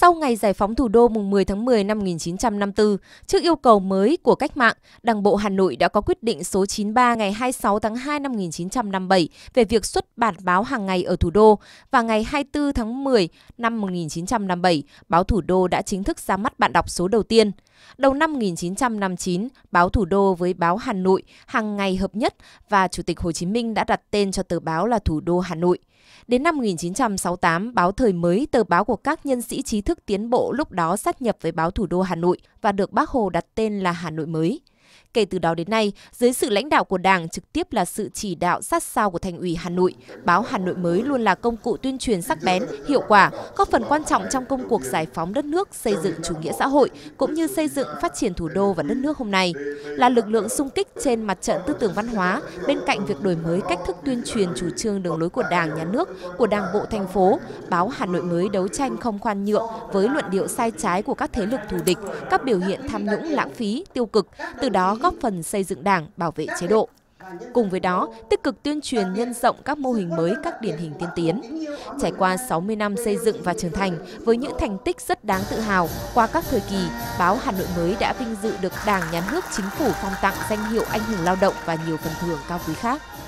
Sau ngày giải phóng thủ đô mùng 10 tháng 10 năm 1954, trước yêu cầu mới của cách mạng, Đảng bộ Hà Nội đã có quyết định số 93 ngày 26 tháng 2 năm 1957 về việc xuất bản báo hàng ngày ở thủ đô và ngày 24 tháng 10 năm 1957, báo Thủ đô đã chính thức ra mắt bạn đọc số đầu tiên. Đầu năm 1959, báo Thủ đô với báo Hà Nội hàng ngày hợp nhất và Chủ tịch Hồ Chí Minh đã đặt tên cho tờ báo là Thủ đô Hà Nội. Đến năm 1968, báo Thời mới, tờ báo của các nhân sĩ trí thức tiến bộ lúc đó sát nhập với báo thủ đô Hà Nội và được Bác Hồ đặt tên là Hà Nội mới. Kể từ đó đến nay, dưới sự lãnh đạo của Đảng trực tiếp là sự chỉ đạo sát sao của thành ủy Hà Nội, báo Hà Nội mới luôn là công cụ tuyên truyền sắc bén, hiệu quả, góp phần quan trọng trong công cuộc giải phóng đất nước, xây dựng chủ nghĩa xã hội cũng như xây dựng phát triển thủ đô và đất nước hôm nay. Là lực lượng xung kích trên mặt trận tư tưởng văn hóa bên cạnh việc đổi mới cách thức tuyên truyền chủ trương đường lối của Đảng, nhà nước, của Đảng bộ thành phố, báo Hà Nội mới đấu tranh không khoan nhượng với luận điệu sai trái của các thế lực thù địch, các biểu hiện tham nhũng lãng phí, tiêu cực, từ đó góp phần xây dựng đảng, bảo vệ chế độ. Cùng với đó, tích cực tuyên truyền nhân rộng các mô hình mới, các điển hình tiên tiến. Trải qua 60 năm xây dựng và trưởng thành, với những thành tích rất đáng tự hào, qua các thời kỳ, báo Hà Nội mới đã vinh dự được Đảng, Nhà nước, Chính phủ phong tặng danh hiệu Anh hùng lao động và nhiều phần thưởng cao quý khác.